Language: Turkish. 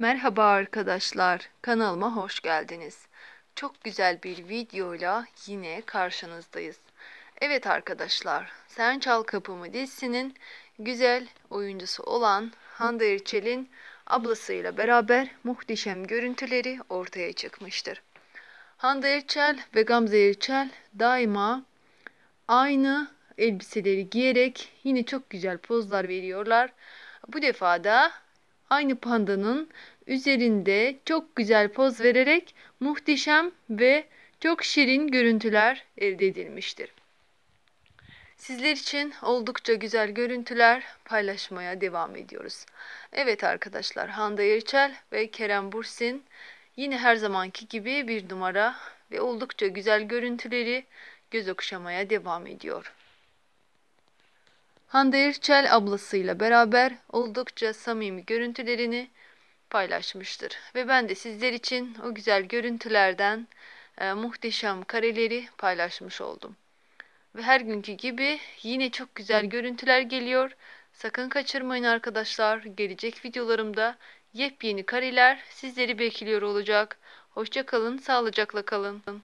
Merhaba arkadaşlar, kanalıma hoş geldiniz. Çok güzel bir videoyla yine karşınızdayız. Evet arkadaşlar, Sen Çal Kapımı dizisinin güzel oyuncusu olan Hande Erçel'in ablasıyla beraber muhteşem görüntüleri ortaya çıkmıştır. Hande Erçel ve Gamze Erçel daima aynı elbiseleri giyerek yine çok güzel pozlar veriyorlar. Bu defa da aynı pandanın üzerinde çok güzel poz vererek muhteşem ve çok şirin görüntüler elde edilmiştir. Sizler için oldukça güzel görüntüler paylaşmaya devam ediyoruz. Evet arkadaşlar Hande Yerçel ve Kerem Bursin yine her zamanki gibi bir numara ve oldukça güzel görüntüleri göz okşamaya devam ediyor. Hande Erçel ablasıyla beraber oldukça samimi görüntülerini paylaşmıştır. Ve ben de sizler için o güzel görüntülerden e, muhteşem kareleri paylaşmış oldum. Ve her günkü gibi yine çok güzel görüntüler geliyor. Sakın kaçırmayın arkadaşlar. Gelecek videolarımda yepyeni kareler sizleri bekliyor olacak. Hoşçakalın sağlıcakla kalın.